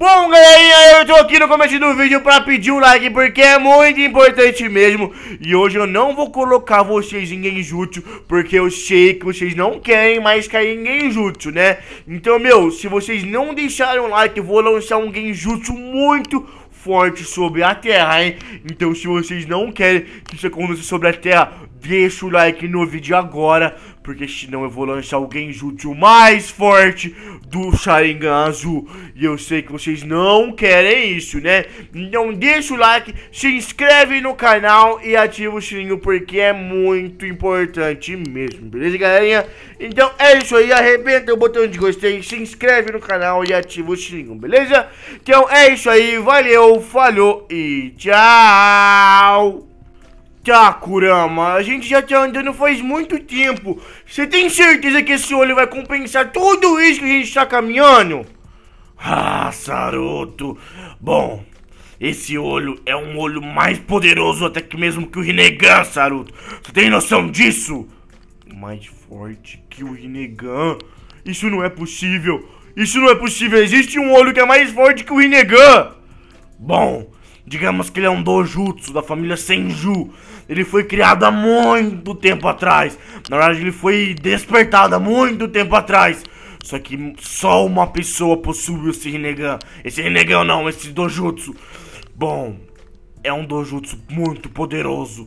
Bom, galerinha, eu tô aqui no começo do vídeo pra pedir um like, porque é muito importante mesmo. E hoje eu não vou colocar vocês em Genjutsu, porque eu sei que vocês não querem mais cair em Genjutsu, né? Então, meu, se vocês não deixarem o like, eu vou lançar um Genjutsu muito forte sobre a Terra, hein? Então, se vocês não querem que isso aconteça sobre a Terra, Deixa o like no vídeo agora, porque senão eu vou lançar o Genjutsu mais forte do Sharingan Azul. E eu sei que vocês não querem isso, né? Então deixa o like, se inscreve no canal e ativa o sininho, porque é muito importante mesmo, beleza, galerinha? Então é isso aí, arrebenta o botão de gostei, se inscreve no canal e ativa o sininho, beleza? Então é isso aí, valeu, falou e tchau! Tá, Kurama, a gente já tá andando faz muito tempo. Você tem certeza que esse olho vai compensar tudo isso que a gente tá caminhando? Ah, Saruto. Bom, esse olho é um olho mais poderoso até que mesmo que o Rinnegan, Saruto. Você tem noção disso? Mais forte que o Rinnegan? Isso não é possível. Isso não é possível. Existe um olho que é mais forte que o Rinnegan. Bom, Digamos que ele é um dojutsu da família Senju. Ele foi criado há muito tempo atrás. Na verdade, ele foi despertado há muito tempo atrás. Só que só uma pessoa possui esse Rinnegan. Esse Rinnegan não, esse dojutsu. Bom, é um dojutsu muito poderoso.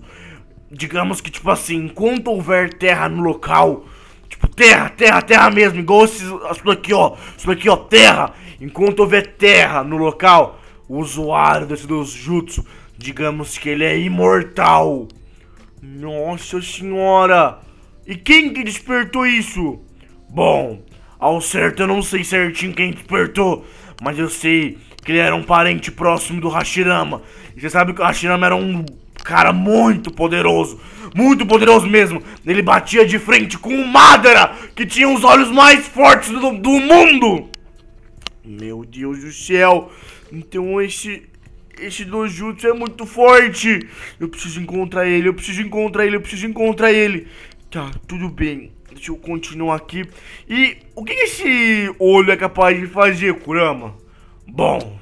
Digamos que, tipo assim, enquanto houver terra no local... Tipo, terra, terra, terra mesmo, igual esses, isso daqui, ó. Isso daqui, ó, terra. Enquanto houver terra no local usuário desse dos jutsu, digamos que ele é imortal. Nossa senhora! E quem que despertou isso? Bom, ao certo eu não sei certinho quem despertou, mas eu sei que ele era um parente próximo do Hashirama. E você sabe que o Hashirama era um cara muito poderoso, muito poderoso mesmo. Ele batia de frente com o Madara, que tinha os olhos mais fortes do, do mundo. Meu Deus do céu, então esse... Esse Dojutsu é muito forte. Eu preciso encontrar ele, eu preciso encontrar ele, eu preciso encontrar ele. Tá, tudo bem. Deixa eu continuar aqui. E o que esse olho é capaz de fazer, Kurama? Bom,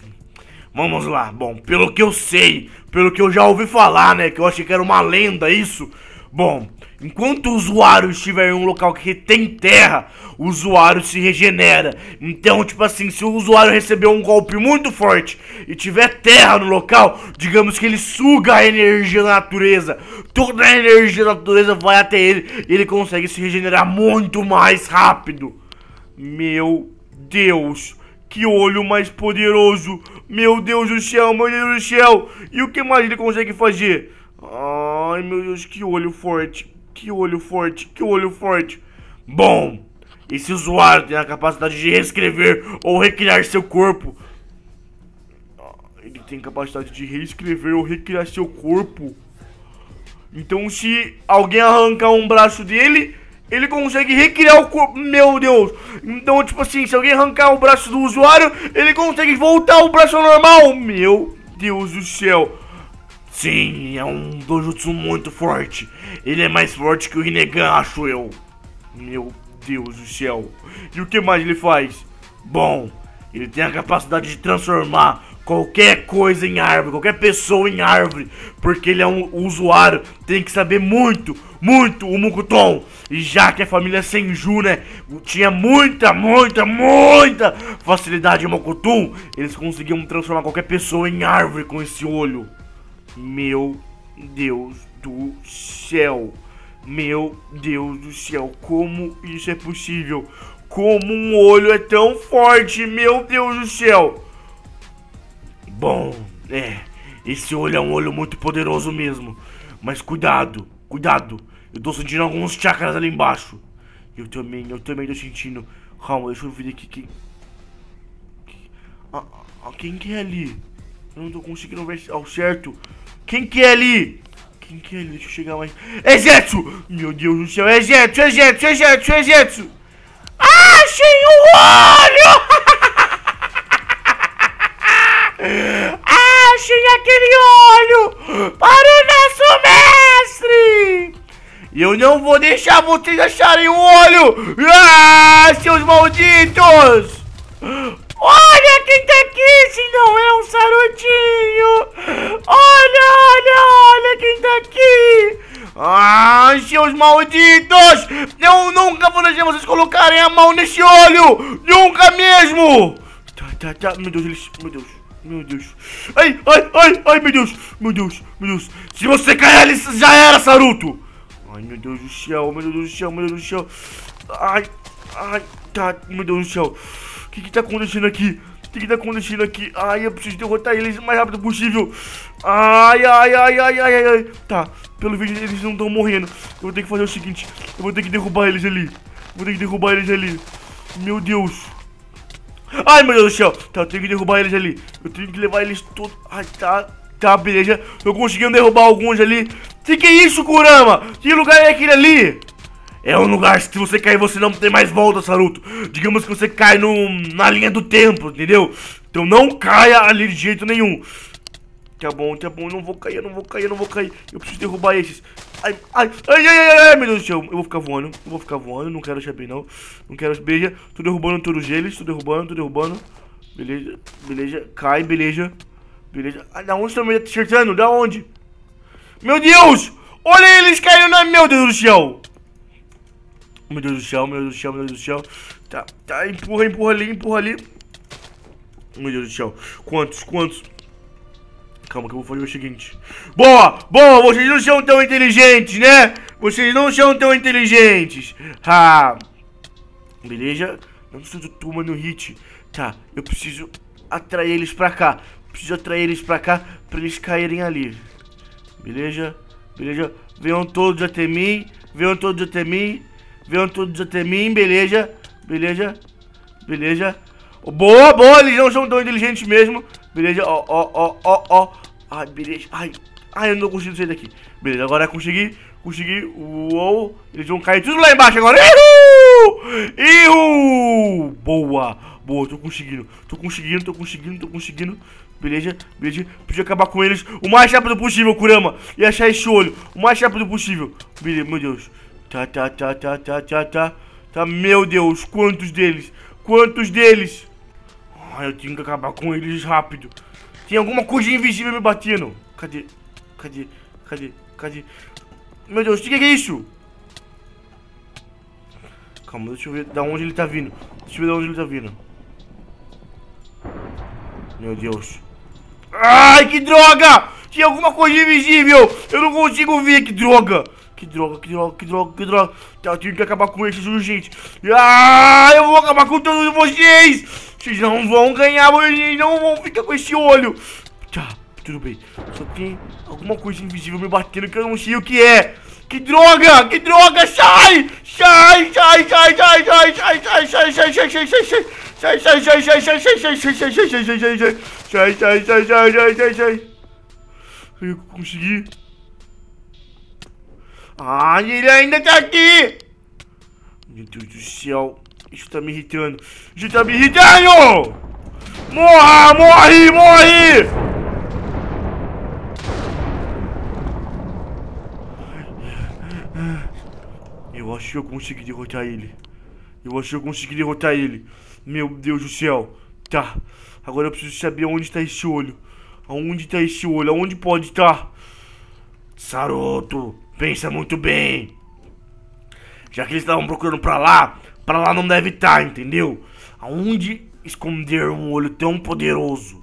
vamos lá. Bom, pelo que eu sei, pelo que eu já ouvi falar, né? Que eu achei que era uma lenda isso. Bom, Enquanto o usuário estiver em um local que tem terra, o usuário se regenera. Então, tipo assim, se o usuário receber um golpe muito forte e tiver terra no local, digamos que ele suga a energia da natureza. Toda a energia da natureza vai até ele e ele consegue se regenerar muito mais rápido. Meu Deus, que olho mais poderoso! Meu Deus do céu, meu Deus do céu! E o que mais ele consegue fazer? Ai, meu Deus, que olho forte! Que olho forte, que olho forte. Bom, esse usuário tem a capacidade de reescrever ou recriar seu corpo. Ah, ele tem capacidade de reescrever ou recriar seu corpo. Então, se alguém arrancar um braço dele, ele consegue recriar o corpo. Meu Deus! Então, tipo assim, se alguém arrancar o braço do usuário, ele consegue voltar o braço ao normal. Meu Deus do céu! Sim, é um dojutsu muito forte. Ele é mais forte que o Rinnegan, acho eu. Meu Deus do céu. E o que mais ele faz? Bom, ele tem a capacidade de transformar qualquer coisa em árvore, qualquer pessoa em árvore, porque ele é um usuário, tem que saber muito, muito o Mukuton. E já que a família Senju, né, tinha muita, muita, muita facilidade em Mukuton, eles conseguiam transformar qualquer pessoa em árvore com esse olho. Meu Deus do céu. Meu Deus do céu, como isso é possível? Como um olho é tão forte, meu Deus do céu. Bom, é, esse olho é um olho muito poderoso mesmo. Mas cuidado, cuidado. Eu tô sentindo alguns chakras ali embaixo. Eu também, eu também tô sentindo. Calma, deixa eu ver aqui quem... Quem, ah, ah, quem que é ali? Eu não tô conseguindo ver ao certo. Quem que é ali? Quem que é ali? Deixa eu chegar mais. É exército! Meu Deus do céu, exército, exército, exército, exército! Achem o olho! Achem aquele olho! Para o nosso mestre! Eu não vou deixar vocês acharem o olho! Ah, seus malditos! Olha quem tá aqui, se não é um sarotinho! seus malditos! Eu nunca vou deixar vocês colocarem a mão nesse olho! Nunca mesmo! Tá, tá, tá. Meu Deus, eles... Meu Deus. Meu Deus. Ai, ai, ai, ai, meu Deus. Meu Deus, meu Deus. Se você cair, já era, Saruto. Ai, meu Deus do céu, meu Deus do céu, meu Deus do céu. Ai, ai, tá, meu Deus do céu. O que que tá acontecendo aqui? O que que tá acontecendo aqui? Ai, eu preciso derrotar eles o mais rápido possível. Ai, ai, ai, ai, ai, ai. Tá, pelo vídeo eles não estão morrendo. Eu vou ter que fazer o seguinte. Eu vou ter que derrubar eles ali. Vou ter que derrubar eles ali. Meu Deus. Ai, meu Deus do céu. Tá, eu tenho que derrubar eles ali. Eu tenho que levar eles todos. Ai, tá. Tá, beleza. Tô conseguindo derrubar alguns ali. Que que é isso, Kurama? Que lugar é aquele ali? É um lugar, que se você cair, você não tem mais volta, Saruto. Digamos que você cai no, na linha do tempo, entendeu? Então não caia ali de jeito nenhum. Tá bom, tá bom, eu não vou cair, eu não vou cair, eu não vou cair. Eu preciso derrubar esses. Ai, ai, ai, ai, ai, ai, meu Deus do céu. Eu vou ficar voando, eu vou ficar voando, não quero chapéu, não. Não quero beija. Tô derrubando todos eles, tô derrubando, tô derrubando. Beleza, beleza, cai, beleza. Beleza. Ah, da onde estão tá me acertando? Da onde? Meu Deus! Olha eles caindo na... Meu Deus do céu! Meu Deus do céu, meu Deus do céu, meu Deus do céu. Tá, tá, empurra, empurra ali, empurra ali. Meu Deus do céu. Quantos, quantos? Calma que eu vou fazer o seguinte. Boa! Boa! Vocês não são tão inteligentes, né? Vocês não são tão inteligentes. Ha! Beleza? Não preciso no hit. Tá, eu preciso atrair eles pra cá. Preciso atrair eles pra cá pra eles caírem ali. Beleza? Beleza? Venham todos até mim. Venham todos até mim. Venham todos até mim, beleza? Beleza? Beleza? Boa, boa, eles não são tão inteligentes mesmo. Beleza, ó, ó, ó, ó, ó. Ai, beleza. Ai, ai, eu não consigo sair daqui. Beleza, agora consegui. É consegui. Uou. Eles vão cair tudo lá embaixo agora. Ihu! Ihu! Boa. Boa, tô conseguindo. Tô conseguindo, tô conseguindo, tô conseguindo. Beleza, beleza. Preciso acabar com eles o mais rápido possível, Kurama. E achar esse olho o mais rápido possível. Beleza, meu Deus. Tá, tá, tá, tá, tá, tá, tá. Tá, tá meu Deus. Quantos deles? Quantos deles? Ah, eu tenho que acabar com eles rápido. Tem alguma coisa invisível me batendo. Cadê? Cadê? Cadê? Cadê? Meu Deus, o que, é isso? Calma, deixa eu ver da onde ele tá vindo. Deixa eu ver da onde ele tá vindo. Meu Deus. Ai, que droga! Tinha alguma coisa invisível! Eu não consigo ver, que droga! Que droga, que droga, que droga, que droga. Eu tenho que acabar com esses urgentes. Ah, eu vou acabar com todos vocês! Vocês não vão ganhar, vocês não vão ficar com esse olho. Tá, tudo bem. Só tem alguma coisa invisível me batendo que eu não sei o que é. Que droga, que droga, sai! Sai, sai, sai, sai, sai, sai, sai, sai, sai, sai, sai, sai, sai. Sai, sai, sai, sai, sai, sai, sai, sai, sai, sai, sai, sai, sai. Sai, sai, sai, sai, sai, sai, sai. sai sai sai sai consegui. Ah, ele ainda tá aqui! Meu Deus do céu. Isso tá me irritando. Isso tá me irritando! Morra, morre, morre! Eu acho que eu consegui derrotar ele. Eu acho que eu consegui derrotar ele. Meu Deus do céu. Tá. Agora eu preciso saber onde está esse olho. Aonde está esse olho? Aonde pode estar? Tá? Saroto, pensa muito bem. Já que eles estavam procurando pra lá, para lá não deve estar, tá, entendeu? Aonde esconder um olho tão poderoso?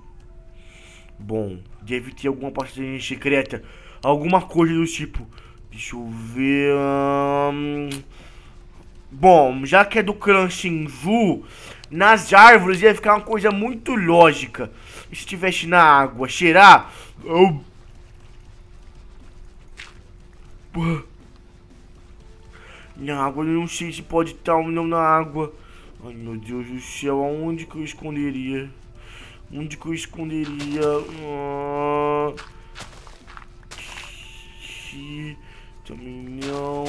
Bom, deve ter alguma passagem secreta, alguma coisa do tipo. Deixa eu ver. Hum... Bom, já que é do Shinju, nas árvores ia ficar uma coisa muito lógica. Se estivesse na água, cheirar. Eu... Ah. Na água eu não sei se pode estar ou não na água. Ai meu Deus do céu, aonde que eu esconderia? Onde que eu esconderia? Ah, também não.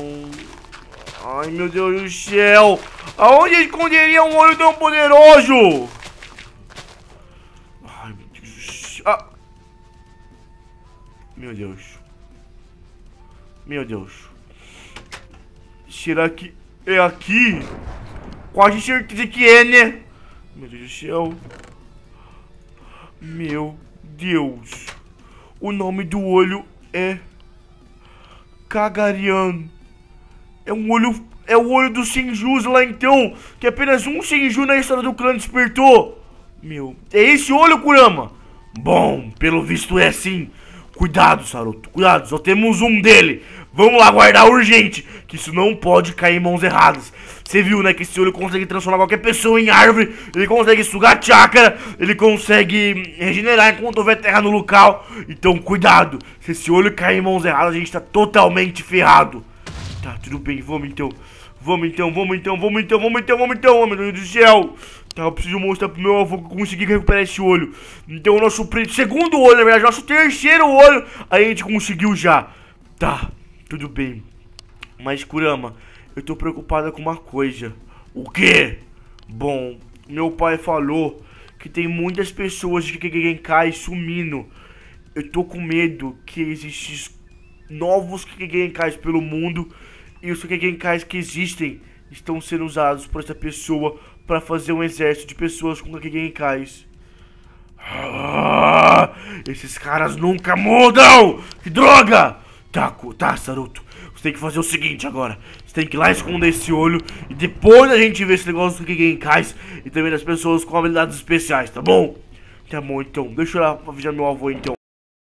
Ai meu Deus do céu! Aonde eu esconderia um olho tão poderoso? Ai meu Deus do céu. Ah. Meu Deus. Meu Deus. Será que é aqui? Quase certeza que é, né? Meu Deus do céu. Meu Deus. O nome do olho é... Kagarian. É um olho... É o olho do Senjus lá então. Que apenas um Senju na história do clã despertou. Meu... É esse olho, Kurama? Bom, pelo visto é sim. Cuidado, Saruto. Cuidado, só temos um dele. Vamos lá guardar urgente, que isso não pode cair em mãos erradas. Você viu, né, que esse olho consegue transformar qualquer pessoa em árvore, ele consegue sugar chácara, ele consegue regenerar enquanto houver terra no local. Então, cuidado, se esse olho cair em mãos erradas, a gente tá totalmente ferrado. Tá, tudo bem, vamos então. Vamos então, vamos então, vamos então, vamos então, vamos então, meu Deus do céu. Tá, eu preciso mostrar pro meu avô que eu consegui recuperar esse olho. Então, o nosso segundo olho, na verdade, nosso terceiro olho, a gente conseguiu já. Tá. Tudo bem. Mas, Kurama, eu tô preocupada com uma coisa. O quê? Bom, meu pai falou que tem muitas pessoas que Kegenkai sumindo. Eu tô com medo que existem novos Kegenkais pelo mundo e os Kegenkais que existem estão sendo usados por essa pessoa para fazer um exército de pessoas com Kegenkais. Ah, esses caras nunca mudam! Que droga! tá, Saruto. Você tem que fazer o seguinte agora. Você tem que ir lá esconder esse olho. E depois a gente vê esse negócio do cai E também das pessoas com habilidades especiais, tá bom? Tá bom, então. Deixa eu lá avisar meu avô, então.